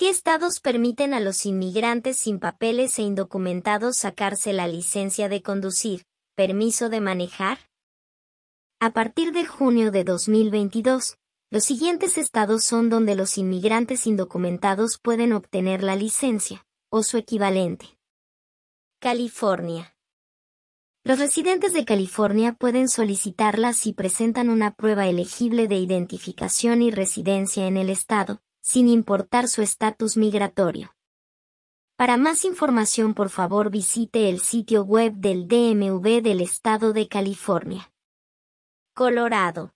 ¿Qué estados permiten a los inmigrantes sin papeles e indocumentados sacarse la licencia de conducir, permiso de manejar? A partir de junio de 2022, los siguientes estados son donde los inmigrantes indocumentados pueden obtener la licencia, o su equivalente. California. Los residentes de California pueden solicitarla si presentan una prueba elegible de identificación y residencia en el estado, sin importar su estatus migratorio. Para más información por favor visite el sitio web del DMV del Estado de California. Colorado.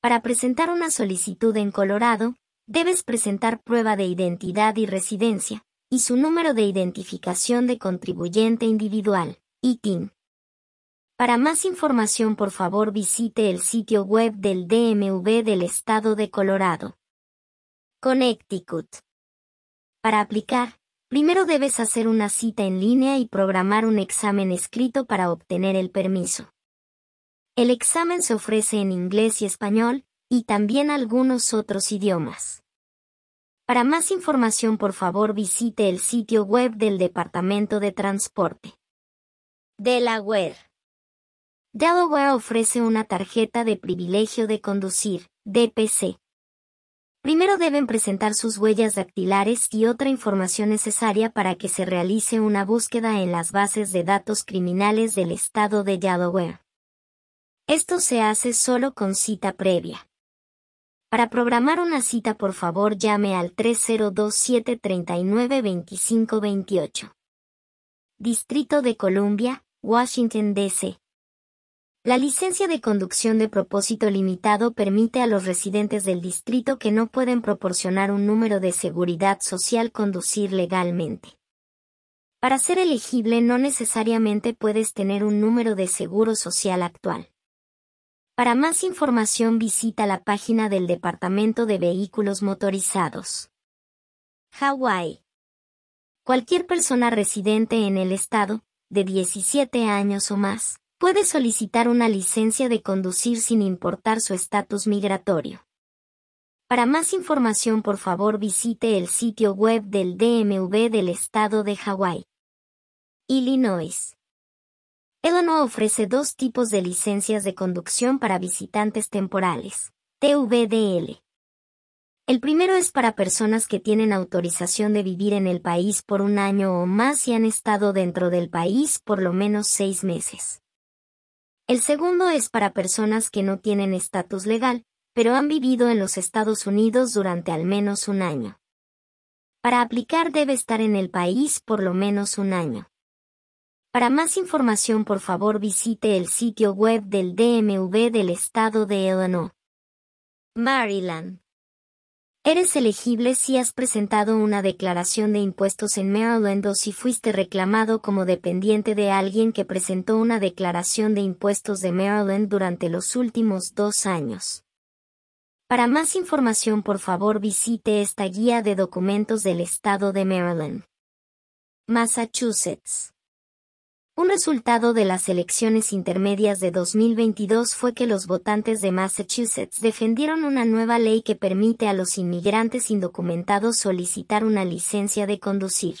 Para presentar una solicitud en Colorado, debes presentar prueba de identidad y residencia, y su número de identificación de contribuyente individual, ITIN. Para más información por favor visite el sitio web del DMV del Estado de Colorado. Connecticut. Para aplicar, primero debes hacer una cita en línea y programar un examen escrito para obtener el permiso. El examen se ofrece en inglés y español, y también algunos otros idiomas. Para más información por favor visite el sitio web del Departamento de Transporte. Delaware. Delaware ofrece una tarjeta de privilegio de conducir, DPC, Primero deben presentar sus huellas dactilares y otra información necesaria para que se realice una búsqueda en las bases de datos criminales del estado de Delaware. Esto se hace solo con cita previa. Para programar una cita por favor llame al 3027-392528. Distrito de Columbia, Washington, D.C. La licencia de conducción de propósito limitado permite a los residentes del distrito que no pueden proporcionar un número de seguridad social conducir legalmente. Para ser elegible no necesariamente puedes tener un número de seguro social actual. Para más información visita la página del Departamento de Vehículos Motorizados. Hawái. Cualquier persona residente en el estado, de 17 años o más, puede solicitar una licencia de conducir sin importar su estatus migratorio. Para más información por favor visite el sitio web del DMV del estado de Hawái. Illinois. Illinois ofrece dos tipos de licencias de conducción para visitantes temporales, TVDL. El primero es para personas que tienen autorización de vivir en el país por un año o más y han estado dentro del país por lo menos seis meses. El segundo es para personas que no tienen estatus legal, pero han vivido en los Estados Unidos durante al menos un año. Para aplicar debe estar en el país por lo menos un año. Para más información por favor visite el sitio web del DMV del estado de Illinois. Maryland. Eres elegible si has presentado una declaración de impuestos en Maryland o si fuiste reclamado como dependiente de alguien que presentó una declaración de impuestos de Maryland durante los últimos dos años. Para más información por favor visite esta guía de documentos del Estado de Maryland. Massachusetts. Un resultado de las elecciones intermedias de 2022 fue que los votantes de Massachusetts defendieron una nueva ley que permite a los inmigrantes indocumentados solicitar una licencia de conducir.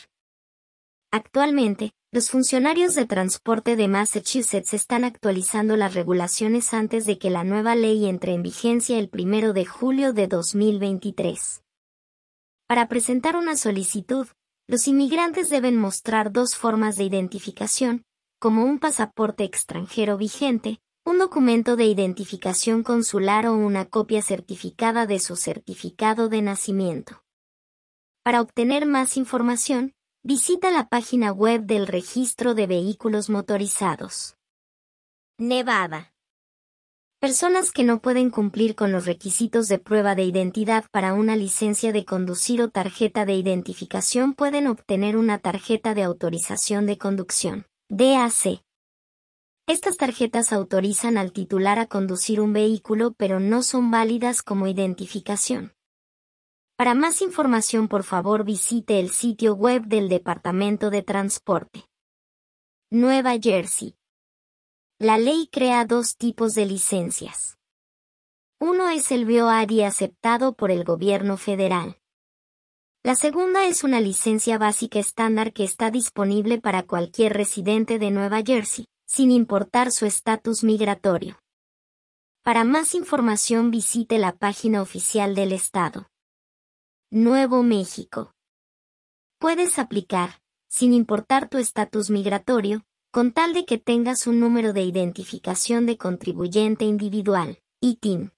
Actualmente, los funcionarios de transporte de Massachusetts están actualizando las regulaciones antes de que la nueva ley entre en vigencia el 1 de julio de 2023. Para presentar una solicitud, los inmigrantes deben mostrar dos formas de identificación, como un pasaporte extranjero vigente, un documento de identificación consular o una copia certificada de su certificado de nacimiento. Para obtener más información, visita la página web del Registro de Vehículos Motorizados. Nevada. Personas que no pueden cumplir con los requisitos de prueba de identidad para una licencia de conducir o tarjeta de identificación pueden obtener una tarjeta de autorización de conducción, DAC. Estas tarjetas autorizan al titular a conducir un vehículo pero no son válidas como identificación. Para más información por favor visite el sitio web del Departamento de Transporte. Nueva Jersey. La ley crea dos tipos de licencias. Uno es el BOADI aceptado por el gobierno federal. La segunda es una licencia básica estándar que está disponible para cualquier residente de Nueva Jersey, sin importar su estatus migratorio. Para más información visite la página oficial del Estado. Nuevo México. Puedes aplicar, sin importar tu estatus migratorio, con tal de que tengas un número de identificación de contribuyente individual, ITIN.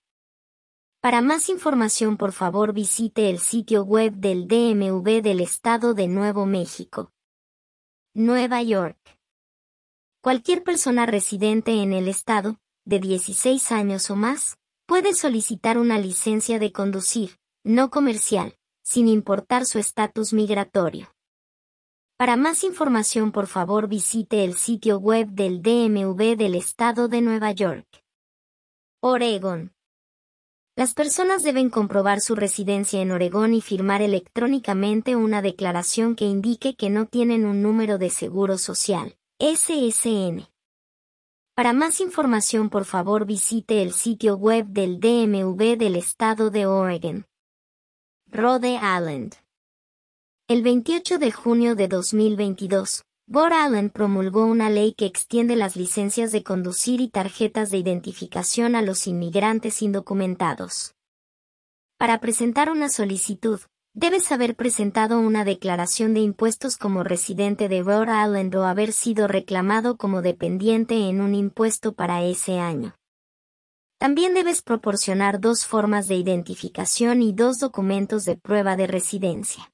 Para más información por favor visite el sitio web del DMV del Estado de Nuevo México. Nueva York. Cualquier persona residente en el Estado, de 16 años o más, puede solicitar una licencia de conducir, no comercial, sin importar su estatus migratorio. Para más información por favor visite el sitio web del DMV del Estado de Nueva York. Oregon. Las personas deben comprobar su residencia en Oregón y firmar electrónicamente una declaración que indique que no tienen un número de seguro social, SSN. Para más información por favor visite el sitio web del DMV del estado de Oregon. Rhode Island. El 28 de junio de 2022, Bor Allen promulgó una ley que extiende las licencias de conducir y tarjetas de identificación a los inmigrantes indocumentados. Para presentar una solicitud, debes haber presentado una declaración de impuestos como residente de Rhode Island o haber sido reclamado como dependiente en un impuesto para ese año. También debes proporcionar dos formas de identificación y dos documentos de prueba de residencia.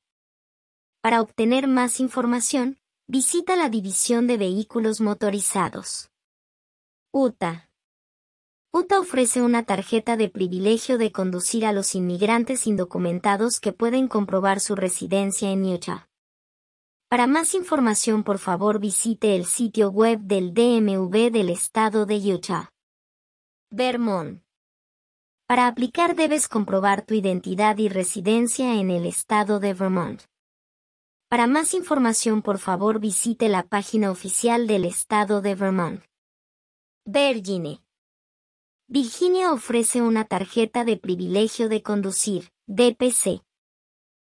Para obtener más información, visita la División de Vehículos Motorizados. Utah Utah ofrece una tarjeta de privilegio de conducir a los inmigrantes indocumentados que pueden comprobar su residencia en Utah. Para más información por favor visite el sitio web del DMV del estado de Utah. Vermont. Para aplicar debes comprobar tu identidad y residencia en el estado de Vermont. Para más información por favor visite la página oficial del estado de Vermont. Virginia. Virginia ofrece una tarjeta de privilegio de conducir, DPC.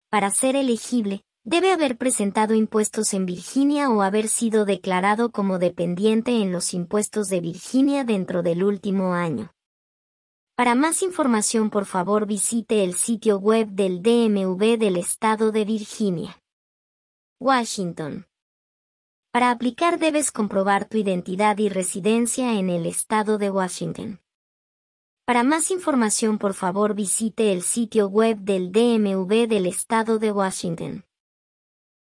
Para ser elegible, debe haber presentado impuestos en Virginia o haber sido declarado como dependiente en los impuestos de Virginia dentro del último año. Para más información por favor visite el sitio web del DMV del estado de Virginia. Washington. Para aplicar debes comprobar tu identidad y residencia en el estado de Washington. Para más información por favor visite el sitio web del DMV del estado de Washington.